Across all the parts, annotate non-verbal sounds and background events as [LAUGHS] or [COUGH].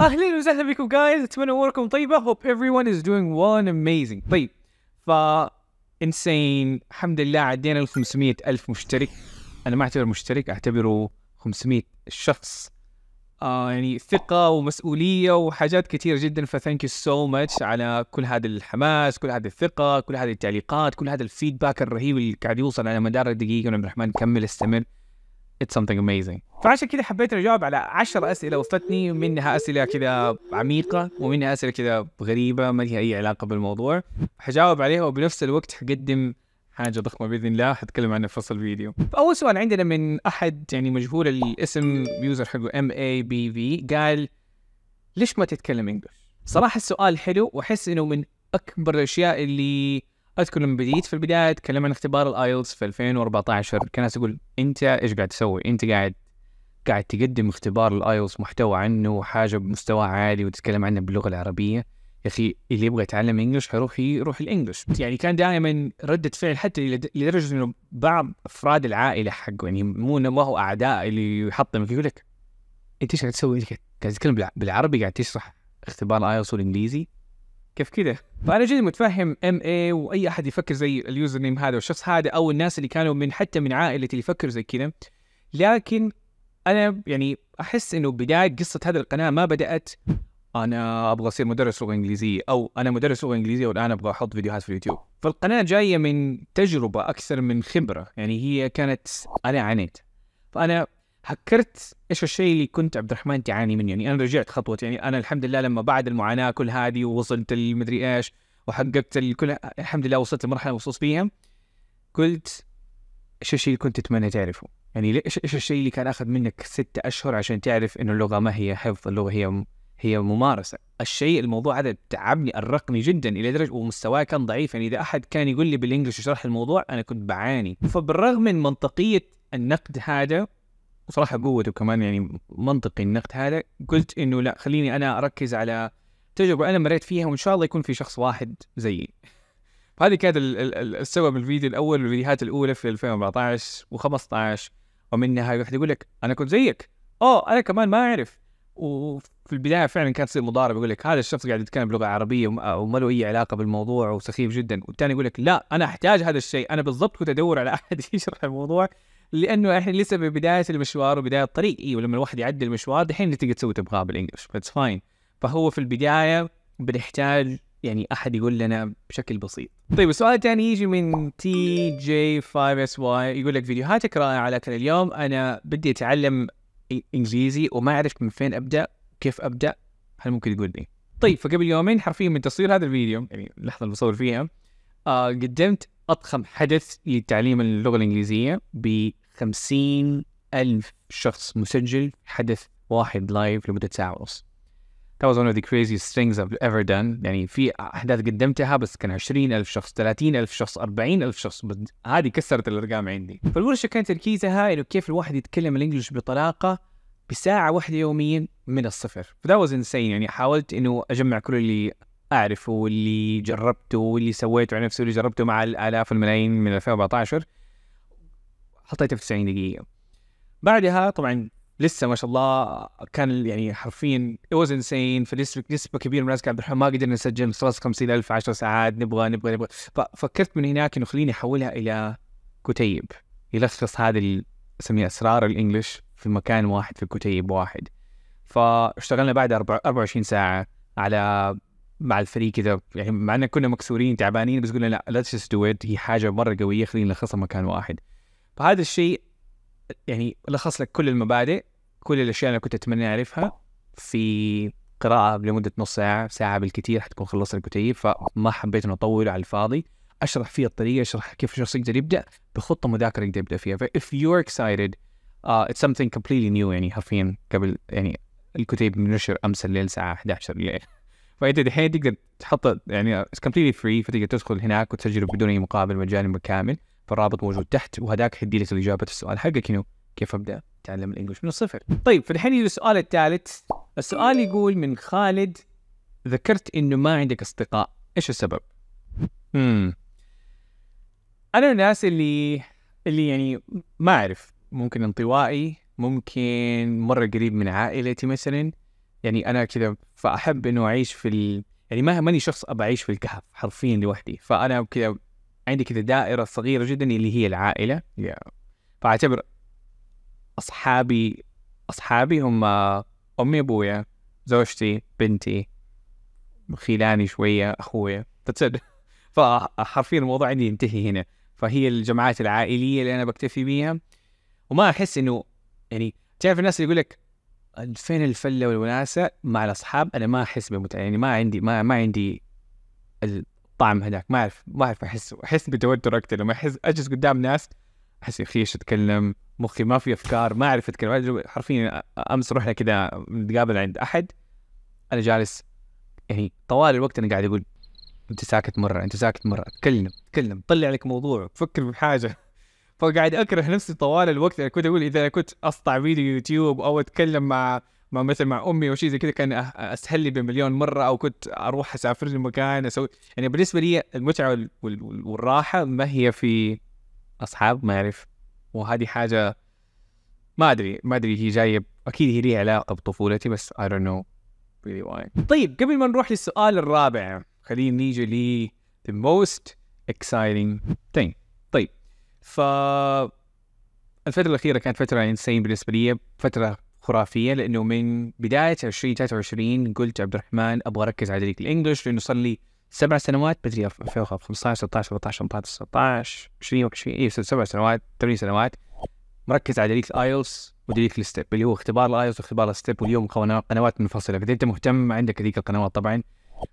آه، اهلا وسهلا بكم جايز اتمنى اموركم طيبه hope everyone is doing well and amazing طيب ف انسين الحمد لله عدينا ال 500 الف مشترك انا ما اعتبر مشترك اعتبره 500 شخص آه يعني ثقة ومسؤولية وحاجات كثيرة جدا فثانك يو سو ماتش على كل هذا الحماس، كل هذه الثقة، كل هذه التعليقات، كل هذا الفيدباك الرهيب اللي قاعد يوصل على مدار الدقيقة عبد الرحمن كمل استمر it's something amazing فعشان كذا حبيت اجاوب على 10 اسئله وصلتني منها اسئله كذا عميقه ومنها اسئله كذا غريبه ما لها اي علاقه بالموضوع حجاوب عليها وبنفس الوقت حقدم حاجة ضخمة بإذن الله حتكلم عنها في فصل الفيديو. فأول سؤال عندنا من أحد يعني مجهول الاسم يوزر حقه ام اي بي في قال ليش ما تتكلم انجلش؟ صراحة السؤال حلو وأحس إنه من أكبر الأشياء اللي اذكر لما بديت في البدايه اتكلم عن اختبار الايلتس في 2014 كان الناس تقول انت ايش قاعد تسوي؟ انت قاعد قاعد تقدم اختبار الايلتس محتوى عنه حاجه بمستوى عالي وتتكلم عنه باللغه العربيه يا اخي اللي يبغى يتعلم انجلش حيروح يروح الانجلش يعني كان دائما رده فعل حتى لدرجه انه بعض افراد العائله حقه يعني مو ما هو اعداء اللي يحطم يقول لك انت ايش قاعد تسوي؟ انت قاعد تتكلم بالعربي قاعد تشرح اختبار الايلتس والانجليزي كيف كذا فانا جدا متفهم ام اي واي احد يفكر زي اليوزر نيم هذا والشخص هذا او الناس اللي كانوا من حتى من عائلتي اللي يفكروا زي كذا لكن انا يعني احس انه بدايه قصه هذه القناه ما بدات انا ابغى اصير مدرس لغه انجليزيه او انا مدرس لغه انجليزيه والان ابغى احط فيديوهات في اليوتيوب فالقناه جايه من تجربه اكثر من خبره يعني هي كانت انا عانيت فانا هكرت ايش الشيء اللي كنت عبد الرحمن تعاني منه يعني انا رجعت خطوه يعني انا الحمد لله لما بعد المعاناه كل هذه ووصلت المدري ايش وحققت الكل الحمد لله وصلت لمرحله مخصوص فيها قلت ايش الشيء اللي كنت تتمنى تعرفه يعني ايش ايش الشيء اللي كان اخذ منك ستة اشهر عشان تعرف انه اللغه ما هي حفظ اللغه هي هي ممارسه الشيء الموضوع هذا تعبني ارقني جدا الى درجه ومستواي كان ضعيف يعني اذا احد كان يقول لي بالانجلش يشرح الموضوع انا كنت بعاني فبالرغم من منطقيه النقد هذا صراحه قوته كمان يعني منطقي النقد هذا قلت انه لا خليني انا اركز على تجربه انا مريت فيها وان شاء الله يكون في شخص واحد زيي هذه كانت السبب الفيديو الاول والفيديوهات الاولى في 2014 و15 ومنها واحد يقول لك انا كنت زيك اوه انا كمان ما اعرف وفي البدايه فعلا كانت تصير مضاربه يقول لك هذا الشخص قاعد يتكلم بلغه عربيه وما له اي علاقه بالموضوع وسخيف جدا والثاني يقول لك لا انا احتاج هذا الشيء انا بالضبط كنت ادور على احد [LAUGHS] يشرح الموضوع لانه احنا لسه ببدايه المشوار وبدايه الطريق ايوه لما الواحد يعدي المشوار دحين تقدر تسوي تبغاه بالانجلش اتس فاين فهو في البدايه بنحتاج يعني احد يقول لنا بشكل بسيط. طيب السؤال الثاني يجي من تي جي 5 اس واي يقول لك فيديوهاتك رائعه لكن اليوم انا بدي اتعلم انجليزي وما اعرف من فين ابدا كيف ابدا هل ممكن تقول لي؟ طيب فقبل يومين حرفيا من تصوير هذا الفيديو يعني اللحظه اللي بصور فيها آه قدمت أضخم حدث لتعليم اللغة الإنجليزية ب 50 ألف شخص مسجل حدث واحد لايف لمدة ساعة ونص. That was one of the craziest things I've ever done يعني في أحداث قدمتها بس كان 20 ألف شخص 30 ألف شخص 40 ألف شخص هذه كسرت الأرقام عندي فالورشة كان تركيزها إنه كيف الواحد يتكلم الإنجليش بطلاقة بساعة واحدة يوميا من الصفر فذا واز انسين يعني حاولت إنه أجمع كل اللي اعرفه واللي جربته واللي سويته على نفسي واللي جربته مع الالاف الملايين من 2014 حطيته في 90 دقيقه بعدها طبعا لسه ما شاء الله كان يعني حرفيا it was insane فنسبة نسبة كبيرة من الناس الرحمن ما قدرنا نسجل خلاص 50000 10 ساعات نبغى نبغى نبغى ففكرت من هناك انه خليني احولها الى كتيب يلخص هذه اسميها اسرار الانجليش في مكان واحد في كتيب واحد فاشتغلنا بعد 24 ساعة على مع الفريق كذا يعني مع ان كنا مكسورين تعبانين بس قلنا لا ليتس جست دو ات هي حاجه مره قويه خلينا نلخصها مكان واحد فهذا الشيء يعني لخص لك كل المبادئ كل الاشياء اللي كنت اتمنى اعرفها في قراءة لمدة نص ساعة ساعة بالكثير حتكون خلصت الكتيب فما حبيت أن اطول على الفاضي اشرح فيه الطريقة اشرح كيف الشخص يقدر يبدا بخطة مذاكرة يقدر يبدا فيها فاف يو ار اكسايتد اتس سمثينج كومبليتلي نيو يعني حرفيا قبل يعني الكتيب منشر امس الليل الساعة 11 الليل فانت دحين تقدر تحط يعني كومبليتلي فري فتقدر تدخل هناك وتسجله بدون اي مقابل مجاني بالكامل فالرابط موجود تحت وهذاك حيدي لك اجابه السؤال حقك انه كيف ابدا اتعلم الانجلش من الصفر طيب فالحين يجي السؤال الثالث السؤال يقول من خالد ذكرت انه ما عندك اصدقاء ايش السبب امم انا من الناس اللي اللي يعني ما اعرف ممكن انطوائي ممكن مره قريب من عائلتي مثلا يعني انا كذا فاحب انه اعيش في ال... يعني ما ماني شخص ابى اعيش في الكهف حرفيا لوحدي فانا كذا عندي كذا دائره صغيره جدا اللي هي العائله yeah. فاعتبر اصحابي اصحابي هم امي ابويا زوجتي بنتي خيلاني شويه اخويا [LAUGHS] فحرفيا الموضوع عندي ينتهي هنا فهي الجماعات العائليه اللي انا بكتفي بيها وما احس انه يعني تعرف الناس اللي يقول لك فين الفله والوناسه مع الاصحاب انا ما احس بمتعه يعني ما عندي ما ما عندي الطعم هذاك ما اعرف ما اعرف احس احس بتوتر اكثر لما احس اجلس قدام ناس احس يخيش اتكلم مخي ما في افكار ما اعرف اتكلم حرفيا امس رحنا كذا نتقابل عند احد انا جالس يعني طوال الوقت انا قاعد اقول انت ساكت مره انت ساكت مره تكلم تكلم طلع لك موضوع فكر بحاجه فقاعد اكره نفسي طوال الوقت انا كنت اقول اذا كنت اسطع فيديو يوتيوب او اتكلم مع ما مثلا مع امي او شيء زي كذا كان أه- اسهل لي بمليون مره او كنت اروح اسافر لمكان اسوي يعني بالنسبه لي المتعه والراحه ما هي في اصحاب ما اعرف وهذه حاجه ما ادري ما ادري هي جايه اكيد هي ليها علاقه بطفولتي بس اي دونت نو ريلي واي طيب قبل ما نروح للسؤال الرابع خلينا نيجي ل the most exciting thing ف الفترة الأخيرة كانت فترة انسين بالنسبة لي فترة خرافية لأنه من بداية 2023 قلت عبد الرحمن أبغى أركز على ليك الإنجلش لأنه صار لي سبع سنوات بدري 2015 16 17 18 19 20 21 اي سبع سنوات ثمان سنوات مركز على دليل الايلز ودليل الستيب اللي هو اختبار الايلز واختبار الستيب واليوم قنوات منفصله فاذا انت مهتم عندك هذيك القنوات طبعا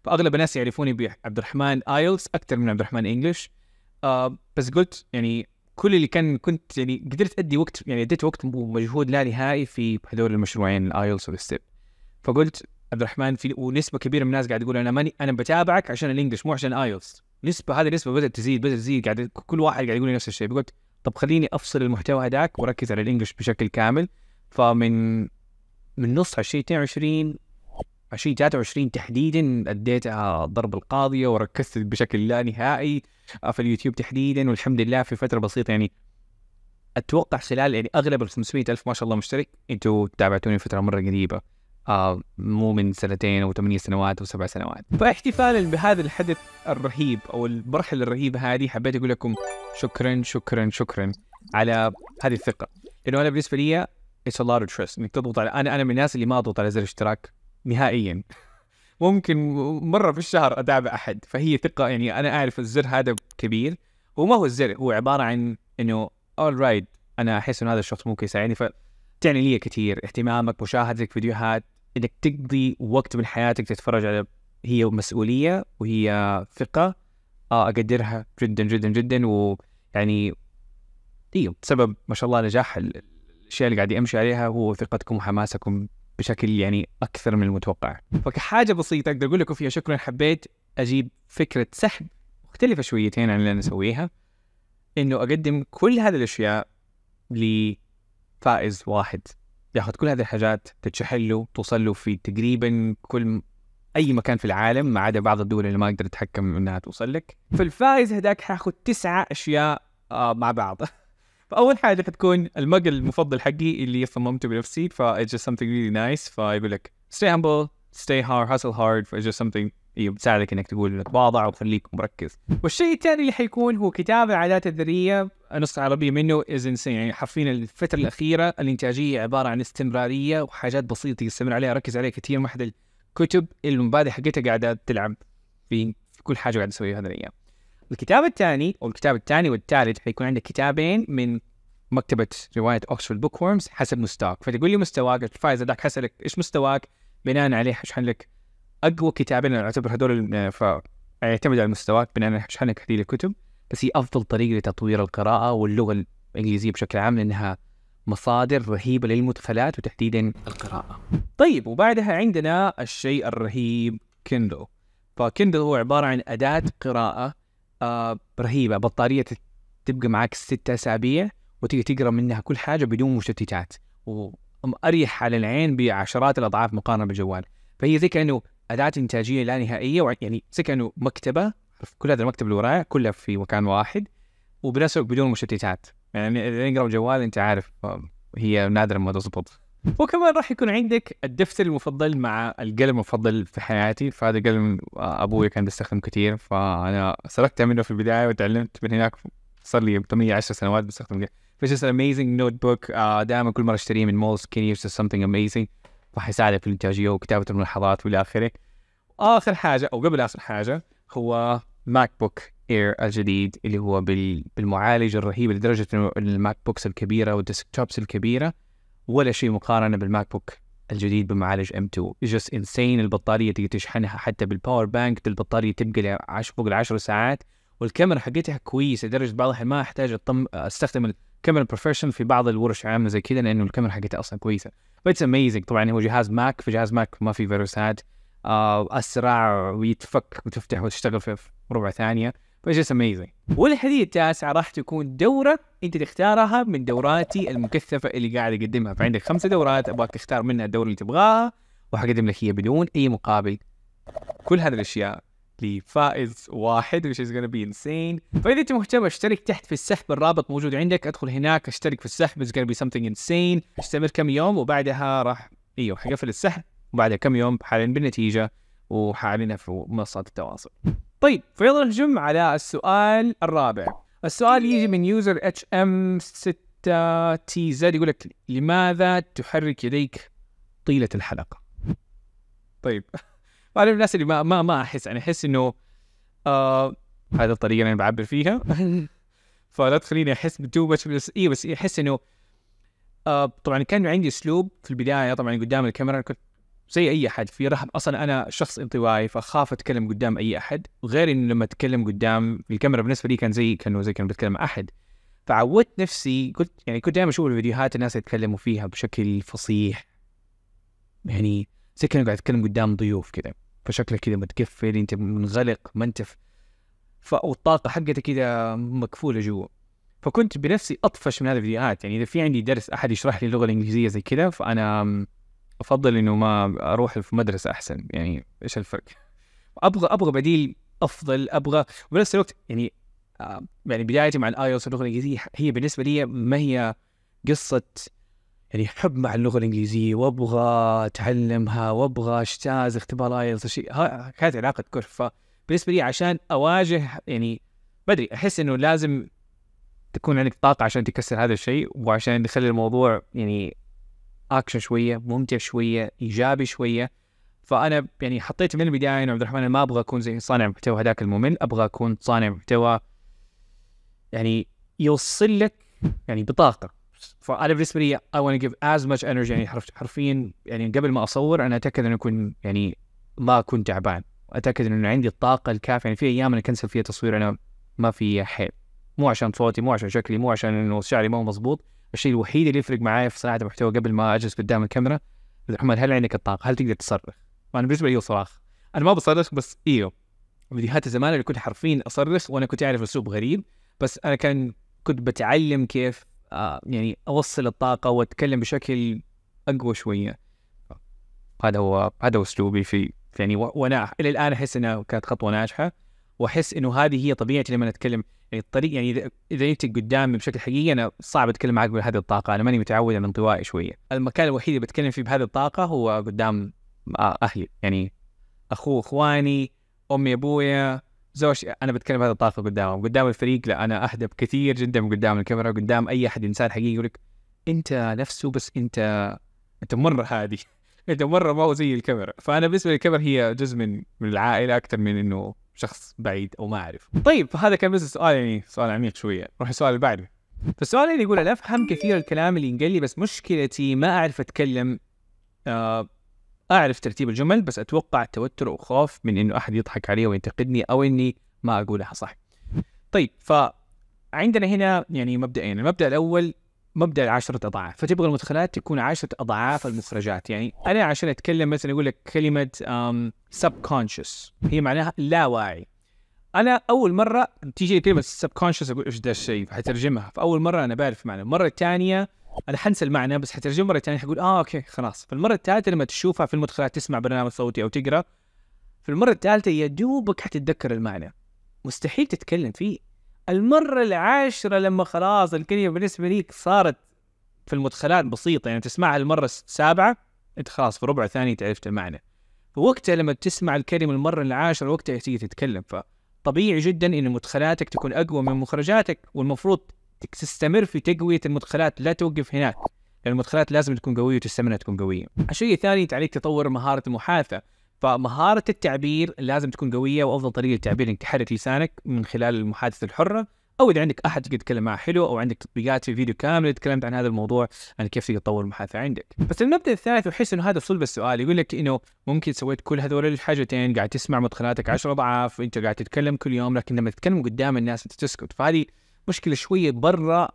فاغلب الناس يعرفوني بعبد الرحمن ايلز اكثر من عبد الرحمن انجلش آه بس قلت يعني كل اللي كان كنت يعني قدرت ادي وقت يعني اديت وقت ومجهود لا نهائي في هذول المشروعين الايلس والستيب فقلت عبد الرحمن في ونسبه كبيره من الناس قاعد يقول انا ماني انا بتابعك عشان الانجلش مو عشان ايلتس نسبه هذه النسبه بدات تزيد بدات تزيد قاعد كل واحد قاعد يقول لي نفس الشيء قلت طب خليني افصل المحتوى هذاك واركز على الانجلش بشكل كامل فمن من نص 2022 2023 تحديدا اديتها آه، ضرب القاضيه وركزت بشكل لا نهائي آه، في اليوتيوب تحديدا والحمد لله في فتره بسيطه يعني اتوقع خلال يعني اغلب ال الف ما شاء الله مشترك انتوا تابعتوني فتره مره قريبه آه مو من سنتين او ثمانية سنوات او سبع سنوات فاحتفالا بهذا الحدث الرهيب او المرحله الرهيبه هذه حبيت اقول لكم شكرا شكرا شكرا على هذه الثقه لانه انا بالنسبه لي اتس ا لوت اوف انك تضغط على انا انا من الناس اللي ما اضغط على زر اشتراك نهائيا ممكن مره في الشهر اتابع احد فهي ثقه يعني انا اعرف الزر هذا كبير وما هو الزر هو عباره عن انه اول رايد انا احس انه هذا الشخص ممكن يساعدني فتعني لي كثير اهتمامك مشاهدتك فيديوهات انك تقضي وقت من حياتك تتفرج على هي مسؤوليه وهي ثقه آه اقدرها جدا جدا جدا ويعني ايوه سبب ما شاء الله نجاح الاشياء اللي قاعد امشي عليها هو ثقتكم وحماسكم بشكل يعني اكثر من المتوقع فكحاجه بسيطه اقدر اقول لكم فيها شكرا حبيت اجيب فكره سحب مختلفه شويتين عن اللي انا اسويها انه اقدم كل هذه الاشياء لفائز واحد ياخذ كل هذه الحاجات تتشحن له توصل له في تقريبا كل اي مكان في العالم ما عدا بعض الدول اللي ما اقدر اتحكم انها توصل لك فالفائز هذاك حاخذ تسعة اشياء آه، مع بعض فاول حاجه حتكون المج المفضل حقي اللي صممته بنفسي ف it's just something really nice فيقول لك stay humble stay hard hustle hard it's just something إيه، بتساعدك انك تقول تواضع وتخليك مركز. والشيء الثاني اللي حيكون هو كتاب العادات الذريه النص العربيه منه از انسين يعني حرفيا الفتره الاخيره الانتاجيه عباره عن استمراريه وحاجات بسيطه يستمر عليها ركز عليها كثير من احد الكتب المبادئ حقتها قاعده تلعب في كل حاجه قاعد اسويها هذه الايام. الكتاب الثاني والكتاب الثاني والثالث حيكون عندك كتابين من مكتبة رواية اوكسفورد بوك وورمز حسب مستواك فتقول لي مستواك الفايز ذاك حسألك ايش مستواك بناء عليه حشحن لك اقوى كتابين انا اعتبر هذول يعتمد على مستواك بناء على حشحن لك هذه الكتب بس هي افضل طريقة لتطوير القراءة واللغة الانجليزية بشكل عام لانها مصادر رهيبة للمدخلات وتحديدا القراءة. طيب وبعدها عندنا الشيء الرهيب كندل. فكندل هو عبارة عن أداة قراءة آه، رهيبه بطاريه تبقى معك ستة اسابيع وتقدر تقرا منها كل حاجه بدون مشتتات واريح على العين بعشرات الاضعاف مقارنه بالجوال فهي زي كانه اداه انتاجيه لا نهائيه يعني زي كانه مكتبه كل هذا المكتب اللي ورايا كلها في مكان واحد وبنفس بدون مشتتات يعني اذا نقرا الجوال انت عارف آه، هي نادرا ما تزبط وكمان راح يكون عندك الدفتر المفضل مع القلم المفضل في حياتي فهذا قلم ابوي كان بيستخدم كثير فانا سرقت منه في البدايه وتعلمت من هناك صار لي 8 10 سنوات بستخدم قلم فيش just an amazing آه، دائما كل مره اشتريه من مولز از سمثينج اميزنج راح فحيساعدك في الانتاجيه وكتابه الملاحظات والى اخره اخر حاجه او قبل اخر حاجه هو ماك بوك اير الجديد اللي هو بالمعالج الرهيب لدرجه انه الماك بوكس الكبيره والديسك توبس الكبيره ولا شيء مقارنه بالماك بوك الجديد بمعالج ام 2 جس انسين البطاريه تقدر تشحنها حتى بالباور بانك البطاريه تبقى فوق العشر ساعات والكاميرا حقتها كويسه لدرجه بعض الاحيان ما احتاج أطم... استخدم الكاميرا بروفيشنال في بعض الورش عامه زي كذا لانه الكاميرا حقتها اصلا كويسه فاتس اميزنج طبعا هو جهاز ماك في جهاز ماك ما في فيروسات آه اسرع ويتفك وتفتح وتشتغل في ربع ثانيه which is amazing والحديث التاسع راح تكون دورة انت تختارها من دوراتي المكثفة اللي قاعد اقدمها فعندك خمسة دورات ابغاك تختار منها الدورة اللي تبغاها وحقدم لك هي بدون اي مقابل كل هذه الاشياء لفائز واحد which is gonna be insane فاذا انت مهتم اشترك تحت في السحب الرابط موجود عندك ادخل هناك اشترك في السحب it's gonna be something insane استمر كم يوم وبعدها راح ايوه حقفل السحب وبعدها كم يوم حاليا بالنتيجه وحاعلنها في منصات التواصل طيب فيلا نهجم على السؤال الرابع السؤال يجي من يوزر اتش ام 6 تي زد يقول لك لماذا تحرك يديك طيله الحلقه؟ طيب انا [LAUGHS] من الناس اللي ما ما, ما احس انا يعني احس انه آه هذا الطريقه اللي انا بعبر فيها [LAUGHS] فلا تخليني احس بتو ماتش بس اي بس إيه، احس انه آه طبعا كان عندي اسلوب في البدايه طبعا قدام الكاميرا كنت زي اي احد في رهب اصلا انا شخص انطوائي فاخاف اتكلم قدام اي احد غير انه لما اتكلم قدام الكاميرا بالنسبه لي كان زي كانه زي كانه بتكلم مع احد فعودت نفسي كنت يعني كنت دائما اشوف الفيديوهات الناس يتكلموا فيها بشكل فصيح يعني زي كانه قاعد اتكلم قدام ضيوف كذا فشكلك كذا متقفل انت منغلق ما انت فالطاقه حقتك كذا مكفوله جوا فكنت بنفسي اطفش من هذه الفيديوهات يعني اذا في عندي درس احد يشرح لي اللغه الانجليزيه زي كذا فانا افضل انه ما اروح في مدرسه احسن يعني ايش الفرق؟ ابغى ابغى بديل افضل ابغى وبنفس الوقت يعني آه، يعني بدايتي مع الاي او اللغه الانجليزيه هي بالنسبه لي ما هي قصه يعني حب مع اللغه الانجليزيه وابغى اتعلمها وابغى اجتاز اختبار او شيء كانت علاقه كره فبالنسبه لي عشان اواجه يعني بدري احس انه لازم تكون عندك طاقه عشان تكسر هذا الشيء وعشان تخلي الموضوع يعني اكشن شويه ممتع شويه ايجابي شويه فانا يعني حطيت من البدايه انه يعني عبد الرحمن أنا ما ابغى اكون زي صانع محتوى هذاك الممل ابغى اكون صانع محتوى يعني يوصل لك يعني بطاقه فانا بالنسبه لي I want to give as much energy يعني حرفيا يعني قبل ما اصور انا اتاكد انه اكون يعني ما اكون تعبان اتاكد انه عندي الطاقه الكافيه يعني في ايام انا كنسل فيها تصوير انا ما في حيل مو عشان صوتي مو عشان شكلي مو عشان انه شعري مو مضبوط الشيء الوحيد اللي يفرق معايا في صناعه المحتوى قبل ما اجلس قدام الكاميرا محمد هل عندك الطاقه؟ هل تقدر تصرخ؟ انا بالنسبه لي صراخ انا ما بصرخ بس ايوه فيديوهات زمان اللي كنت حرفيا اصرخ وانا كنت اعرف اسلوب غريب بس انا كان كنت بتعلم كيف آه يعني اوصل الطاقه واتكلم بشكل اقوى شويه هذا هو هذا هو اسلوبي في يعني وانا الى الان احس انها كانت خطوه ناجحه واحس انه هذه هي طبيعتي لما اتكلم يعني الطريق يعني اذا انت قدامي بشكل حقيقي انا صعب اتكلم معك بهذه الطاقه انا ماني متعود على انطوائي شويه المكان الوحيد اللي بتكلم فيه بهذه الطاقه هو قدام آه، اهلي يعني اخو اخواني امي ابويا زوجتي انا بتكلم بهذه الطاقه قدامهم قدام الفريق لا انا اهدى بكثير جدا قدام الكاميرا قدام اي احد انسان حقيقي يقول لك انت نفسه بس انت انت مره هادي [LAUGHS] انت مره ما هو زي الكاميرا فانا بالنسبه للكاميرا هي جزء من من العائله اكثر من انه شخص بعيد او ما اعرف طيب هذا كان بس سؤال يعني سؤال عميق شويه نروح السؤال اللي بعده فالسؤال اللي يقول انا افهم كثير الكلام اللي ينقال لي بس مشكلتي ما اعرف اتكلم آه اعرف ترتيب الجمل بس اتوقع توتر وخوف من انه احد يضحك علي وينتقدني او اني ما اقولها صح طيب ف عندنا هنا يعني مبدئين المبدا الاول مبدا عشرة اضعاف فتبغى المدخلات تكون عشرة اضعاف المخرجات يعني انا عشان اتكلم مثلا اقول لك كلمه subconscious هي معناها واعي انا اول مره تيجي كلمه subconscious اقول ايش ده الشيء حترجمها فاول مره انا بعرف معنى المره الثانيه انا حنسى المعنى بس حترجمها مره ثانيه حقول اه اوكي خلاص فالمره الثالثه لما تشوفها في المدخلات تسمع برنامج صوتي او تقرا في المره الثالثه يا دوبك حتتذكر المعنى مستحيل تتكلم فيه المرة العاشرة لما خلاص الكلمة بالنسبة ليك صارت في المدخلات بسيطة يعني تسمعها المرة السابعة انت خلاص في ربع ثانية عرفت المعنى وقتها لما تسمع الكلمة المرة العاشرة وقتها تيجي تتكلم فطبيعي جدا ان مدخلاتك تكون اقوى من مخرجاتك والمفروض تستمر في تقوية المدخلات لا توقف هناك المدخلات لازم تكون قوية وتستمر تكون قوية. الشيء الثاني تعليق تطور مهارة المحاثة، فمهارة التعبير لازم تكون قوية وأفضل طريقة للتعبير إنك تحرك لسانك من خلال المحادثة الحرة أو إذا عندك أحد تقدر تتكلم معه حلو أو عندك تطبيقات في فيديو كامل تكلمت عن هذا الموضوع عن كيف تقدر تطور المحادثة عندك. بس المبدأ الثالث وأحس إنه هذا صلب السؤال يقول لك إنه ممكن سويت كل هذول الحاجتين قاعد تسمع مدخلاتك 10 أضعاف أنت قاعد تتكلم كل يوم لكن لما تتكلم قدام الناس أنت تسكت فهذه مشكلة شوية برا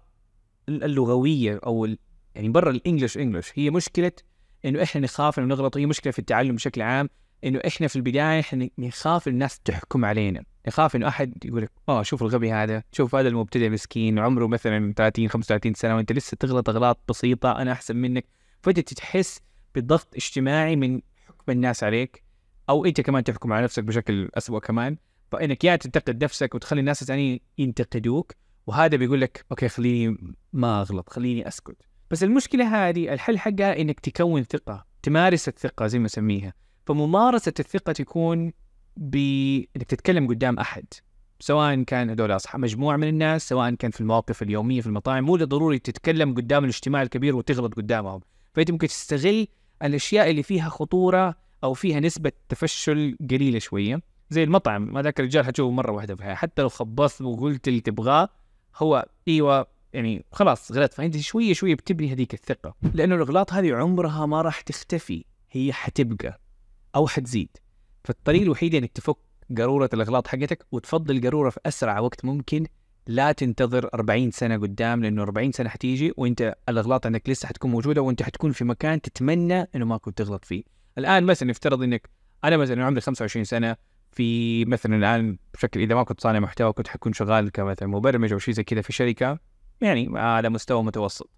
اللغوية أو يعني برا الإنجلش إنجلش هي مشكلة انه احنا نخاف انه نغلط هي مشكله في التعلم بشكل عام انه احنا في البدايه احنا نخاف الناس تحكم علينا نخاف انه احد يقول لك اه شوف الغبي هذا شوف هذا المبتدئ مسكين عمره مثلا 30 35 سنه وانت لسه تغلط اغلاط بسيطه انا احسن منك فانت تحس بضغط اجتماعي من حكم الناس عليك او انت كمان تحكم على نفسك بشكل اسوء كمان فانك يا تنتقد نفسك وتخلي الناس الثانيين يعني ينتقدوك وهذا بيقول لك اوكي خليني ما اغلط خليني اسكت بس المشكله هذه الحل حقها انك تكون ثقه تمارس الثقه زي ما اسميها فممارسه الثقه تكون بانك تتكلم قدام احد سواء كان هذول اصحاب مجموعه من الناس سواء كان في المواقف اليوميه في المطاعم مو ضروري تتكلم قدام الاجتماع الكبير وتغلط قدامهم فانت ممكن تستغل الاشياء اللي فيها خطوره او فيها نسبه تفشل قليله شويه زي المطعم ما ذاك الرجال حتشوفه مره واحده في حتى لو خبصت وقلت اللي تبغاه هو ايوه يعني خلاص غلط فانت شويه شويه بتبني هذيك الثقه لانه الاغلاط هذه عمرها ما راح تختفي هي حتبقى او حتزيد فالطريق الوحيد انك تفك قاروره الاغلاط حقتك وتفضي القاروره في اسرع وقت ممكن لا تنتظر 40 سنه قدام لانه 40 سنه حتيجي وانت الاغلاط عندك لسه حتكون موجوده وانت حتكون في مكان تتمنى انه ما كنت تغلط فيه. الان مثلا نفترض انك انا مثلا عمري 25 سنه في مثلا الان بشكل اذا ما كنت صانع محتوى كنت حكون شغال كمثلا مبرمج او شيء زي كذا في شركه يعني على مستوى متوسط.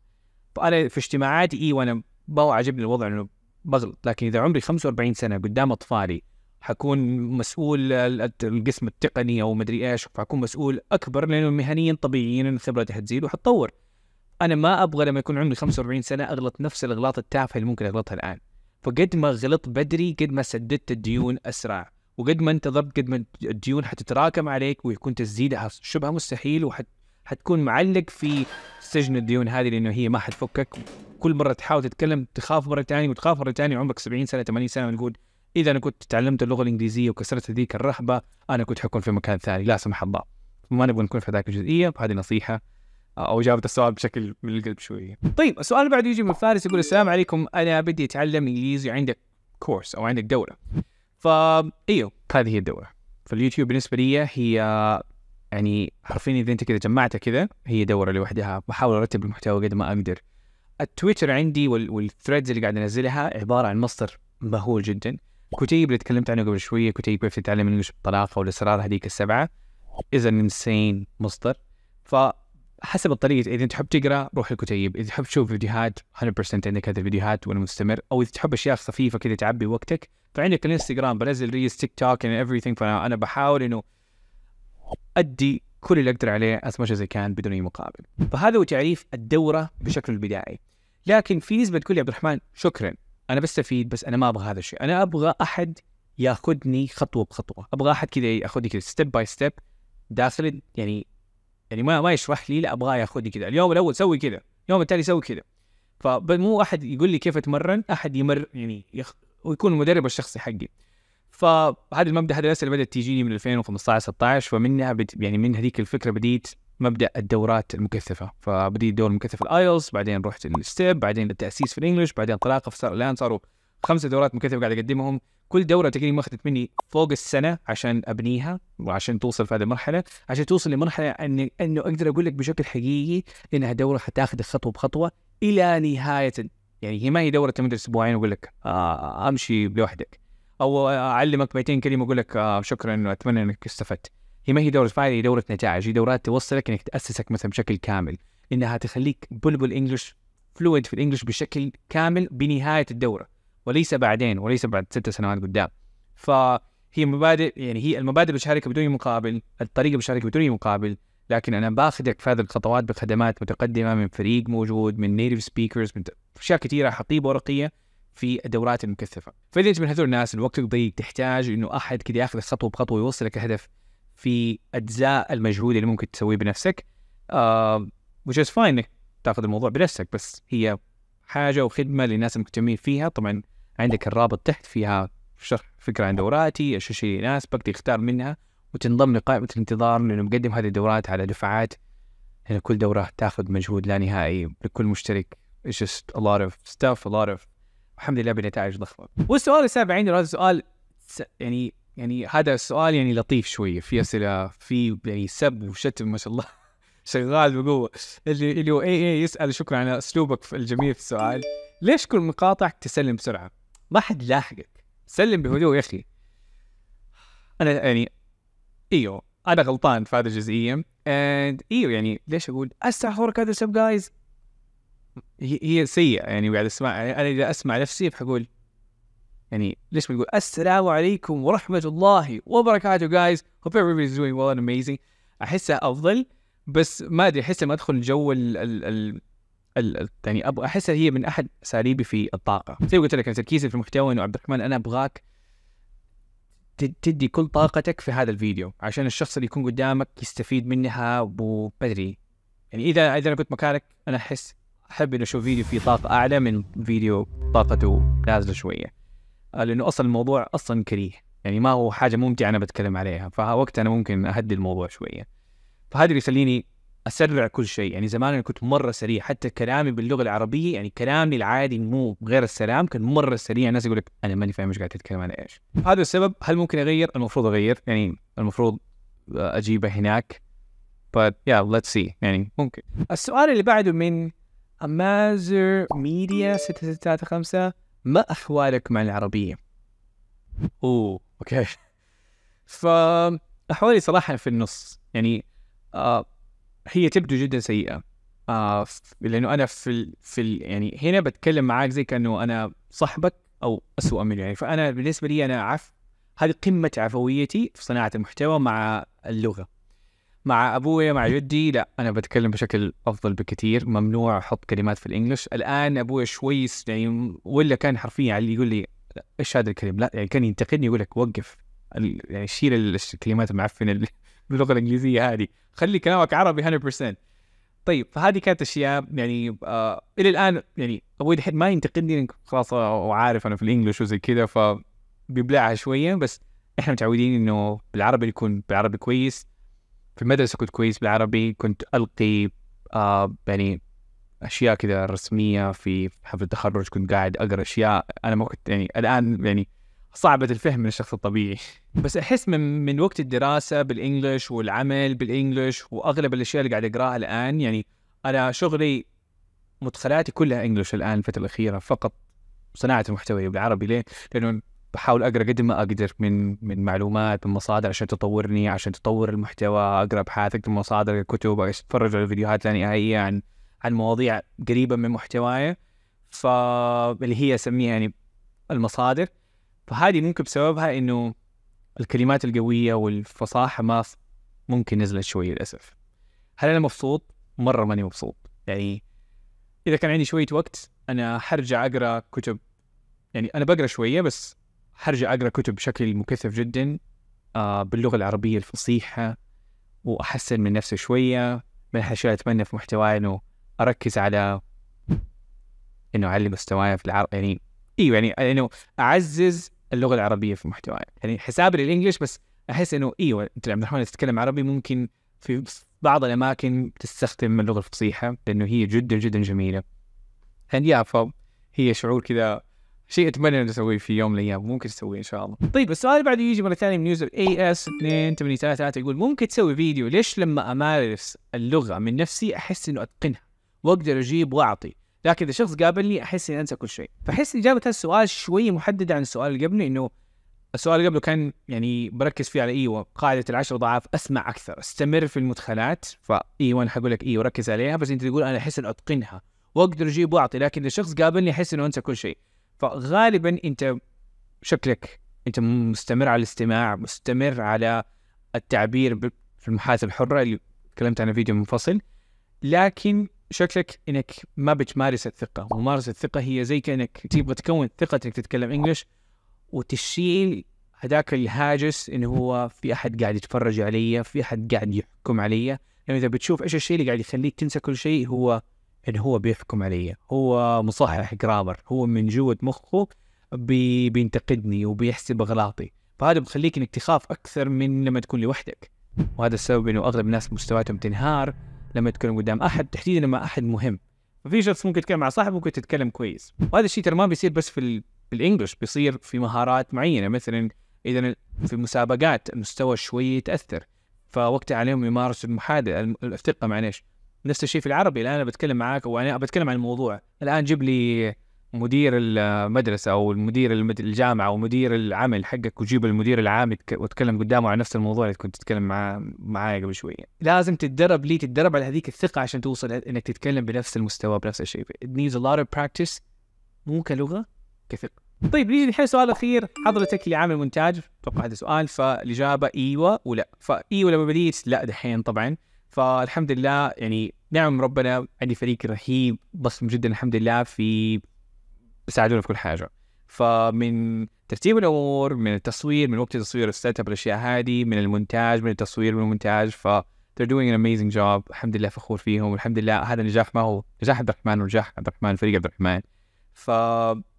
فانا في اجتماعاتي اي وانا ما عاجبني الوضع انه بغلط لكن اذا عمري 45 سنه قدام اطفالي حكون مسؤول القسم التقني او مدري ايش فحكون مسؤول اكبر لانه مهنيا طبيعيا خبرتي حتزيد وحتطور انا ما ابغى لما يكون عمري 45 سنه اغلط نفس الاغلاط التافهه اللي ممكن اغلطها الان فقد ما غلطت بدري قد ما سددت الديون اسرع وقد ما انتظرت قد ما الديون حتتراكم عليك ويكون تسديدها شبه مستحيل وحت حتكون معلق في سجن الديون هذه لانه هي ما حتفكك كل مره تحاول تتكلم تخاف مره ثانيه وتخاف مره ثانيه عمرك 70 سنه 80 سنه ونقول اذا انا كنت تعلمت اللغه الانجليزيه وكسرت هذيك الرهبه انا كنت حكون في مكان ثاني لا سمح الله ما نبغى نكون في هذاك الجزئيه هذه نصيحه آه، او اجابه السؤال بشكل من القلب شويه. طيب السؤال اللي يجي من فارس يقول السلام عليكم انا بدي اتعلم انجليزي عندك كورس او عندك دوره. فا ايوه هذه هي الدوره. فاليوتيوب بالنسبه لي هي يعني حرفيا اذا انت كذا جمعتها كذا هي دوره لوحدها بحاول ارتب المحتوى قد ما اقدر التويتر عندي والثريدز اللي قاعد انزلها عباره عن مصدر مهول جدا كتيب اللي تكلمت عنه قبل شويه كتيب كيف تتعلم الانجليش بطلاقه والاسرار هذيك السبعه از ان انسين مصدر فحسب الطريقه اذا تحب تقرا روح الكتيب اذا تحب تشوف فيديوهات 100% عندك هذه الفيديوهات وانا مستمر او اذا تحب اشياء خفيفه كذا تعبي وقتك فعندك الانستغرام بنزل ريلز تيك توك اند ايفري ثينج فانا بحاول انه ادي كل اللي اقدر عليه از ماتش زي كان بدون اي مقابل فهذا هو تعريف الدوره بشكل البدائي. لكن في نسبه تقول لي عبد الرحمن شكرا انا بستفيد بس انا ما ابغى هذا الشيء انا ابغى احد ياخذني خطوه بخطوه ابغى احد كذا ياخذني كذا ستيب باي ستيب داخل يعني يعني ما ما يشرح لي لا ابغاه ياخذني كذا اليوم الاول سوي كذا اليوم التالي سوي كذا فمو احد يقول لي كيف اتمرن احد يمر يعني يخ... ويكون المدرب الشخصي حقي فهذا المبدا هذه الاسئله بدات تجيني من 2015 16 فمنها بد... يعني من هذيك الفكره بديت مبدا الدورات المكثفه فبديت الدور المكثف الايلز بعدين رحت الستيب بعدين التاسيس في الانجلش بعدين طلاقه فصار الان صاروا خمسه دورات مكثفه قاعد اقدمهم كل دوره تقريبا اخذت مني فوق السنه عشان ابنيها وعشان توصل في هذه المرحله عشان توصل لمرحله ان انه اقدر اقول لك بشكل حقيقي انها دوره حتاخذ خطوه بخطوه الى نهايه يعني هي ما هي دوره تمدر اسبوعين واقول لك آه, آه،, آه، امشي لوحدك او اعلمك 200 كلمه اقول لك آه، شكرا واتمنى انك استفدت هي ما هي دورة فعالية هي دورة نتائج هي دورات توصلك انك تاسسك مثلا بشكل كامل انها تخليك بلبل انجلش فلويد في الانجلش بشكل كامل بنهايه الدوره وليس بعدين وليس بعد ست سنوات قدام فهي مبادئ يعني هي المبادئ بشاركها بدون مقابل الطريقه بشاركها بدون مقابل لكن انا باخذك في هذه الخطوات بخدمات متقدمه من فريق موجود من نيتف سبيكرز من اشياء كثيره حقيبه ورقيه في الدورات المكثفه فاذا انت من هذول الناس الوقت الضيق تحتاج انه احد كذا ياخذ خطوه بخطوه يوصلك الهدف في اجزاء المجهود اللي ممكن تسويه بنفسك آه which فاين انك تاخذ الموضوع بنفسك بس هي حاجه وخدمه للناس المهتمين فيها طبعا عندك الرابط تحت فيها شرح فكره عن دوراتي ايش الشيء اللي يناسبك تختار منها وتنضم لقائمه الانتظار لانه مقدم هذه الدورات على دفعات لان كل دوره تاخذ مجهود لا نهائي لكل مشترك it's just a lot of stuff a lot of الحمد لله بنتائج ضخمه. والسؤال السابع عندي هذا السؤال يعني يعني هذا السؤال يعني لطيف شويه في اسئله في يعني سب وشتم ما شاء الله [LAUGHS] شغال بقوه اللي اللي هو اي اي يسال شكرا على اسلوبك الجميل في السؤال ليش كل مقاطع تسلم بسرعه؟ ما حد لاحقك سلم بهدوء يا اخي انا يعني ايوه انا غلطان في هذا الجزئيه اند ايوه يعني ليش اقول استحضرك هذا السب جايز هي هي سيئه يعني قاعد اسمع يعني انا اذا اسمع نفسي بقول يعني ليش بنقول السلام عليكم ورحمه الله وبركاته جايز hope everybody's doing well and amazing احسها افضل بس ما ادري احس لما ادخل جو ال ال ال ال يعني ابغى احسها هي من احد اساليبي في الطاقه زي ما قلت لك تركيزي في المحتوى انه عبد الرحمن انا ابغاك تدي كل طاقتك في هذا الفيديو عشان الشخص اللي يكون قدامك يستفيد منها وبدري يعني اذا اذا انا كنت مكانك انا احس احب اني اشوف فيديو فيه طاقه اعلى من فيديو طاقته نازله شويه آه، لانه اصلا الموضوع اصلا كريه يعني ما هو حاجه ممتعه انا بتكلم عليها فوقتها انا ممكن اهدي الموضوع شويه فهذا اللي يخليني اسرع كل شيء يعني زمان انا كنت مره سريع حتى كلامي باللغه العربيه يعني كلامي العادي مو غير السلام كان مره سريع الناس يقول لك انا ماني فاهم ايش قاعد تتكلم عن ايش هذا السبب هل ممكن اغير المفروض اغير يعني المفروض آه، اجيبه هناك but yeah let's see يعني ممكن السؤال اللي بعده من أمازر ميديا 635 ما أحوالك مع العربية؟ أوه أوكي [LAUGHS] فأحوالي صراحة في النص يعني آه هي تبدو جدا سيئة آه لأنه أنا في ال في ال يعني هنا بتكلم معاك زي كأنه أنا صاحبك أو أسوأ منه يعني فأنا بالنسبة لي أنا عف هذه قمة عفويتي في صناعة المحتوى مع اللغة مع ابويا مع جدي لا انا بتكلم بشكل افضل بكثير ممنوع احط كلمات في الانجلش الان ابويا شوي يعني ولا كان حرفيا اللي يقول لي ايش هذا الكلام لا يعني كان ينتقدني يقول لك وقف يعني شيل الكلمات المعفنه [LAUGHS] باللغه الانجليزيه هذه خلي كلامك عربي 100% طيب فهذه كانت اشياء يعني آه الى الان يعني ابوي دحين ما ينتقدني خلاص وعارف انا في الانجلش وزي كذا فبيبلعها شويه بس احنا متعودين انه بالعربي يكون بالعربي كويس في المدرسه كنت كويس بالعربي كنت القي آه يعني اشياء كذا رسميه في حفل التخرج كنت قاعد اقرا اشياء انا ما كنت يعني الان يعني صعبة الفهم من الشخص الطبيعي [LAUGHS] بس احس من من وقت الدراسة بالانجلش والعمل بالانجلش واغلب الاشياء اللي قاعد اقراها الان يعني انا شغلي مدخلاتي كلها انجلش الان الفترة الاخيرة فقط صناعة المحتوى بالعربي ليه؟ لانه بحاول اقرا قد ما اقدر من من معلومات من مصادر عشان تطورني عشان تطور المحتوى اقرا ابحاث اكتب مصادر الكتب اتفرج على فيديوهات لا نهائيه عن عن مواضيع قريبه من محتواي فاللي هي اسميها يعني المصادر فهذه ممكن بسببها انه الكلمات القويه والفصاحه ما ممكن نزلت شوي للاسف هل انا مبسوط؟ مره ماني مبسوط يعني اذا كان عندي شويه وقت انا حرجع اقرا كتب يعني انا بقرا شويه بس حرجع اقرا كتب بشكل مكثف جدا آه، باللغه العربيه الفصيحه واحسن من نفسي شويه من الاشياء اتمنى في محتواي انه اركز على انه اعلي مستواي في العرب يعني ايوه يعني انه اعزز اللغه العربيه في محتواي يعني حسابي للانجلش بس احس انه ايوه انت عبد الرحمن تتكلم عربي ممكن في بعض الاماكن تستخدم اللغه الفصيحه لانه هي جدا جدا جميله يعني يا هي شعور كذا شيء اتمنى ان اسويه في يوم من الايام ممكن تسويه ان شاء الله. طيب السؤال اللي بعده يجي مره ثانيه من يوزر اي اس 2833 يقول ممكن تسوي فيديو ليش لما امارس اللغه من نفسي احس انه اتقنها واقدر اجيب واعطي لكن اذا شخص قابلني احس اني انسى كل شيء فاحس اجابه السؤال شوي محدده عن السؤال اللي قبله انه السؤال اللي قبله كان يعني بركز فيه على ايوه قاعده العشر ضعاف اسمع اكثر استمر في المدخلات فايوه انا حقول لك ايوه ركز عليها بس انت تقول انا احس انه اتقنها واقدر اجيب واعطي لكن اذا شخص قابلني احس انه انسى كل شيء فغالبا انت شكلك انت مستمر على الاستماع مستمر على التعبير في المحادثه الحره اللي تكلمت عنها فيديو منفصل لكن شكلك انك ما بتمارس الثقه وممارسه الثقه هي زي كانك تبغى تكون ثقه انك تتكلم انجلش وتشيل هذاك الهاجس انه هو في احد قاعد يتفرج علي في احد قاعد يحكم علي لانه يعني اذا بتشوف ايش الشيء اللي قاعد يخليك تنسى كل شيء هو انه هو بيحكم علي هو مصحح جرامر هو من جوة مخه بي بينتقدني وبيحسب اغلاطي فهذا بخليك انك تخاف اكثر من لما تكون لوحدك وهذا السبب انه اغلب الناس مستوياتهم تنهار لما تكون قدام احد تحديدا لما احد مهم ففي شخص ممكن تتكلم مع صاحب ممكن تتكلم كويس وهذا الشيء ترى ما بيصير بس في ال... بالانجلش بيصير في مهارات معينه مثلا اذا في مسابقات المستوى شوي يتاثر فوقتها عليهم يمارسوا المحادثه الثقه معليش نفس الشيء في العربي الان انا بتكلم معاك وانا بتكلم عن الموضوع الان جيب لي مدير المدرسه او مدير الجامعه او مدير العمل حقك وجيب المدير العام وتكلم قدامه عن نفس الموضوع اللي كنت تتكلم معاه معايا قبل شويه لازم تتدرب لي تتدرب على هذيك الثقه عشان توصل انك تتكلم بنفس المستوى بنفس الشيء it needs a lot of practice مو كلغه كثقه طيب نيجي الحين سؤال اخير حضرتك اللي عامل مونتاج اتوقع هذا سؤال فالاجابه ايوه ولا فايوه لما بديت لا دحين طبعا فالحمد لله يعني نعم ربنا عندي فريق رهيب ضخم جدا الحمد لله في بيساعدونا في كل حاجه فمن ترتيب الامور من التصوير من وقت التصوير السيت اب الاشياء هذه من المونتاج من التصوير من المونتاج ف they're doing an amazing job الحمد لله فخور فيهم والحمد لله هذا نجاح ما هو نجاح عبد الرحمن ونجاح عبد الرحمن فريق عبد الرحمن ف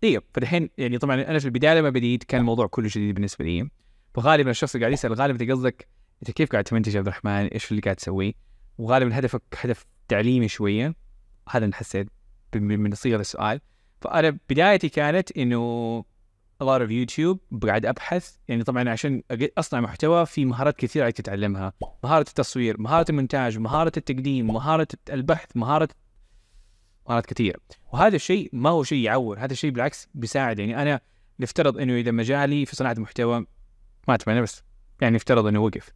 ايوه فالحين يعني طبعا انا في البدايه لما بديت كان نعم. الموضوع كله جديد بالنسبه لي فغالبا الشخص اللي قاعد يسال غالبا قصدك انت كيف قاعد تمنتج عبد الرحمن؟ ايش اللي قاعد تسويه؟ وغالبا هدفك هدف تعليمي شويه هذا اللي حسيت من صيغه السؤال فانا بدايتي كانت انه a lot of YouTube قاعد ابحث يعني طبعا عشان اصنع محتوى في مهارات كثيره عليك تتعلمها مهاره التصوير مهاره المونتاج مهاره التقديم مهاره البحث مهاره مهارات كثيره وهذا الشيء ما هو شيء يعور هذا الشيء بالعكس بيساعد يعني انا نفترض انه اذا مجالي في صناعه محتوى ما اتمنى بس يعني نفترض انه وقف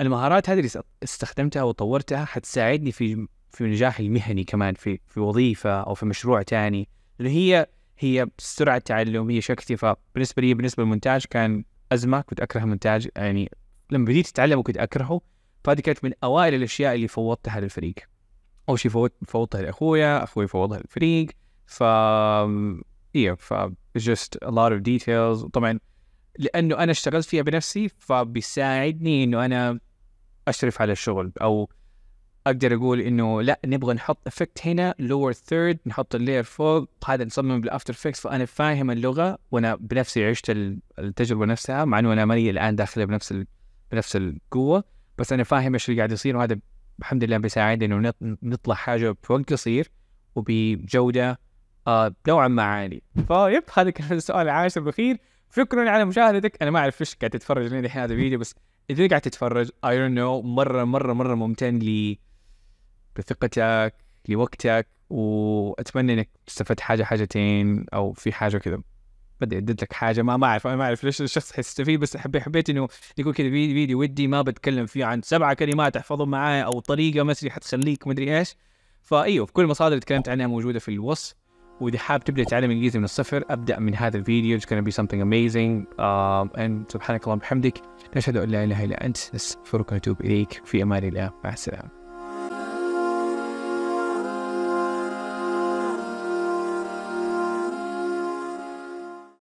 المهارات هذه اللي استخدمتها وطورتها حتساعدني في في نجاحي المهني كمان في في وظيفه او في مشروع تاني لانه هي هي سرعه تعلم هي شكلي فبالنسبه لي بالنسبه للمونتاج كان ازمه كنت اكره المونتاج يعني لما بديت اتعلم وكنت اكرهه فهذه كانت من اوائل الاشياء اللي فوضتها للفريق اول شيء فوت فوضتها لاخويا اخوي فوضها للفريق ف ايوه ف just a lot of details طبعا لانه انا اشتغلت فيها بنفسي فبيساعدني انه انا اشرف على الشغل او اقدر اقول انه لا نبغى نحط افكت هنا لور ثيرد نحط اللير فوق هذا نصمم بالافتر افكتس فانا فاهم اللغه وانا بنفسي عشت التجربه نفسها مع انه انا ماني الان داخله بنفس ال... بنفس القوه بس انا فاهم ايش اللي قاعد يصير وهذا الحمد لله بيساعدني انه نطلع حاجه بوقت قصير وبجوده آه نوعا ما عالي فيب هذا كان السؤال العاشر الاخير شكرا على مشاهدتك انا ما اعرف ليش قاعد تتفرج لين الحين هذا الفيديو بس اذا قاعد تتفرج اي دونت نو مره مره مره ممتن لي لثقتك لوقتك واتمنى انك استفدت حاجه حاجتين او في حاجه كذا بدي اديت لك حاجه ما ما اعرف انا ما اعرف ليش الشخص حيستفيد بس حبيت حبيت انه يكون كذا فيديو ودي ما بتكلم فيه عن سبعه كلمات احفظهم معايا او طريقه مثلي حتخليك مدري ايش فايوه كل المصادر اللي تكلمت عنها موجوده في الوصف واذا حاب تبدا تتعلم انجليزي من الصفر ابدا من هذا الفيديو it's gonna be something amazing um, and سبحانك اللهم وبحمدك نشهد ان لا اله الا انت نستغفرك ونتوب اليك في امان الله مع السلامه